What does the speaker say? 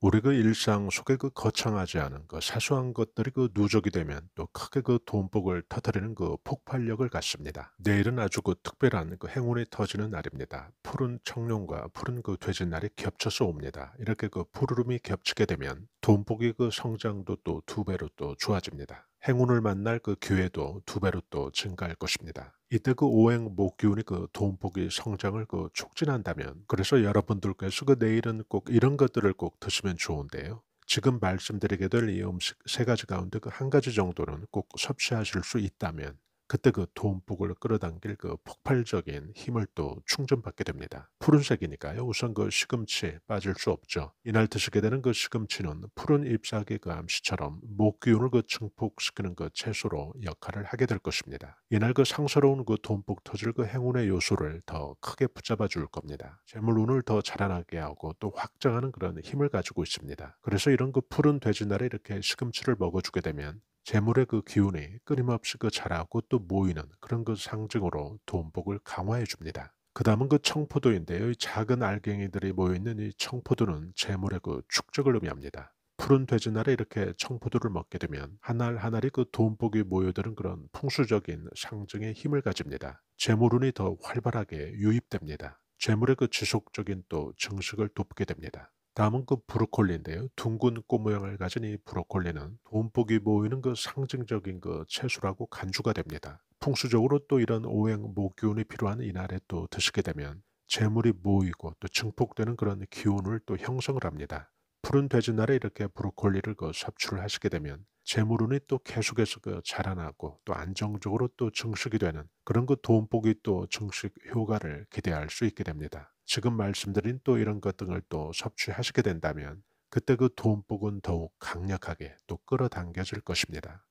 우리 가 일상 속에 그 거창하지 않은 그 사소한 것들이 그 누적이 되면 또 크게 그 돈복을 터뜨리는 그 폭발력을 갖습니다. 내일은 아주 그 특별한 그 행운이 터지는 날입니다. 푸른 청룡과 푸른 그 돼지날이 겹쳐서 옵니다. 이렇게 그 푸르름이 겹치게 되면 돈복의그 성장도 또 두 배로 또 좋아집니다. 행운을 만날 그 기회도 두 배로 또 증가할 것입니다. 이때 그 오행 목기운이 그 돈복이 성장을 그 촉진한다면 그래서 여러분들께서 그 내일은 꼭 이런 것들을 꼭 드시면 좋은데요. 지금 말씀드리게 될 이 음식 세 가지 가운데 그 한 가지 정도는 꼭 섭취하실 수 있다면 그때 그도움을 끌어당길 그 폭발적인 힘을 또 충전받게 됩니다. 푸른색이니까요. 우선 그시금치 빠질 수 없죠. 이날 드시게 되는 그 시금치는 푸른 잎사귀 그 암시처럼 목 기운을 그 증폭시키는 그 채소로 역할을 하게 될 것입니다. 이날 그 상서로운 그 돈복 터질 그 행운의 요소를 더 크게 붙잡아 줄 겁니다. 재물운을 더 자라나게 하고 또 확장하는 그런 힘을 가지고 있습니다. 그래서 이런 그 푸른 돼지날에 이렇게 시금치를 먹어주게 되면 재물의 그 기운이 끊임없이 그 자라고 또 모이는 그런 그 상징으로 돈복을 강화해 줍니다. 그 다음은 그 청포도인데요. 작은 알갱이들이 모여있는 이 청포도는 재물의 그 축적을 의미합니다. 푸른 돼지날에 이렇게 청포도를 먹게 되면 한 알 한알이 그 돈복이 모여드는 그런 풍수적인 상징의 힘을 가집니다. 재물운이 더 활발하게 유입됩니다. 재물의 그 지속적인 또 증식을 돕게 됩니다. 다음은 그 브로콜리인데요. 둥근 꽃 모양을 가진 이 브로콜리는 돈복이 모이는 그 상징적인 그 채소라고 간주가 됩니다. 풍수적으로 또 이런 오행 목기운이 필요한 이날에 또 드시게 되면 재물이 모이고 또 증폭되는 그런 기운을 또 형성을 합니다. 푸른 돼지날에 이렇게 브로콜리를 그 섭취를 하시게 되면 재물운이 또 계속해서 그 자라나고 또 안정적으로 또 증식이 되는 그런 그 돈복이 또 증식 효과를 기대할 수 있게 됩니다. 지금 말씀드린 또 이런 것 등을 또 섭취하시게 된다면 그때 그 돈복은 더욱 강력하게 또 끌어당겨질 것입니다.